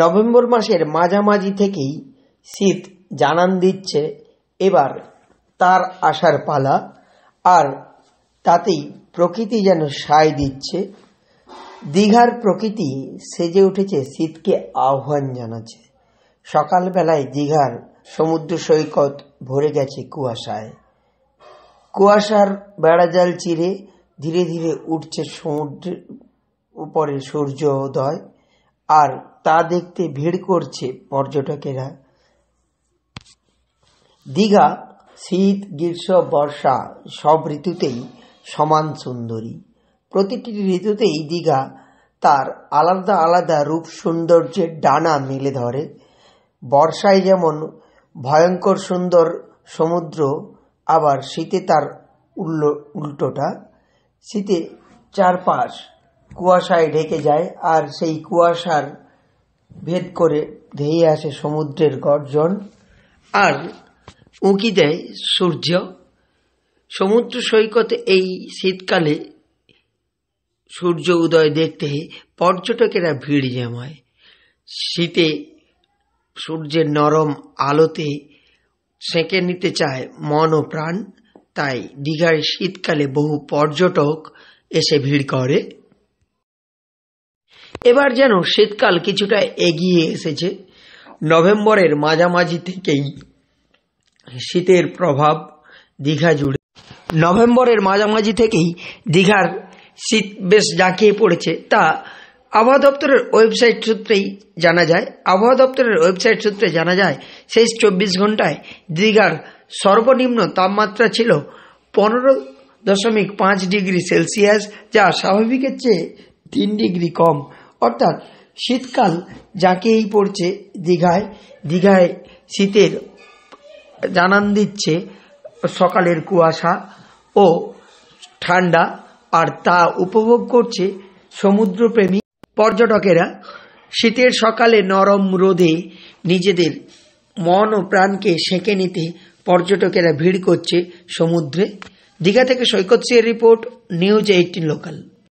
November মাসের মাঝামাঝি থেকেই শীত জানান দিচ্ছে এবার তার আসার পালা আর তাতেই প্রকৃতি যেন সায় দিচ্ছে দীঘার প্রকৃতি সেজে উঠেছে শীতকে আহ্বান জানাচ্ছে সকালবেলায় দীঘার সমুদ্র সৈকত ভরে গেছে কুয়াশায় কুয়াশার বেড়াজাল চিরে ধীরে ধীরে উঠছে সমুদ্রের উপরে সূর্য উদয় আর তা দেখতে ভিড় করছে পর্যটকেরা দীঘা শীত গ্রীষ্ম বর্ষা সব ঋতুতেই সমান সুন্দরী প্রতিটি ঋতুতেই দীঘা তার আলাদা আলাদা রূপ সৌন্দর্যের ডানা মেলে ধরে বর্ষায় যেমন ভয়ঙ্কর সুন্দর সমুদ্র আবার শীতে তার উল্টোটা শীতে চারপাশ কুয়াশায় ঢেকে যায় আর সেই কুয়াশার ভেদ করে ধেয়ে আসে সমুদ্রের গর্জন আর উঁকি দেয় সূর্য সমুদ্র সৈকতে এই শীতকালে সূর্য উদয় দেখতে পর্যটকেরা ভিড় জমায় শীতে সূর্যের নরম আলোতে সেঁকে নিতে চায় মন ও প্রাণ তাই দীঘায় শীতকালে বহু পর্যটক এসে ভিড় করে এবার যেন শীতকাল কিছুটা এগিয়ে এসেছে নভেম্বরের মাঝামাঝি থেকেই শীতের প্রভাব দীঘা জুড়ে নভেম্বরের মাঝামাঝি থেকেই দীঘার শীত বেশ জাঁকিয়ে পড়েছে তা আবহাওয়া দপ্তরের ওয়েবসাইট সূত্রেই জানা যায় আবহাওয়া দপ্তরের ওয়েবসাইট সূত্রে জানা যায় শেষ চব্বিশ ঘন্টায় দীঘার সর্বনিম্ন তাপমাত্রা ছিল পনেরো দশমিক পাঁচ ডিগ্রি সেলসিয়াস যা স্বাভাবিকের চেয়ে তিন ডিগ্রি কম অর্থাৎ শীতকাল যাকে এই পড়ছে দীঘায় দীঘায় শীতের জানান দিচ্ছে সকালের কুয়াশা ও ঠান্ডা আর তা উপভোগ করছে সমুদ্রপ্রেমী পর্যটকেরা শীতের সকালে নরম রোদে নিজেদের মন ও প্রাণকে সেঁকে নিতে পর্যটকেরা ভিড় করছে সমুদ্রে দীঘা থেকে সৈকত সিয়ার রিপোর্ট নিউজ এইটিন লোকাল